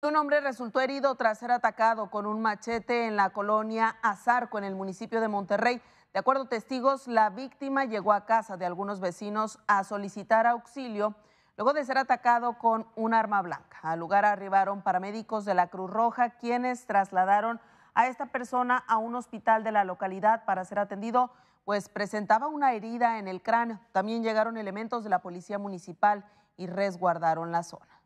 Un hombre resultó herido tras ser atacado con un machete en la colonia Azarco, en el municipio de Monterrey. De acuerdo a testigos, la víctima llegó a casa de algunos vecinos a solicitar auxilio luego de ser atacado con un arma blanca. Al lugar arribaron paramédicos de la Cruz Roja, quienes trasladaron a esta persona a un hospital de la localidad para ser atendido, pues presentaba una herida en el cráneo. También llegaron elementos de la policía municipal y resguardaron la zona.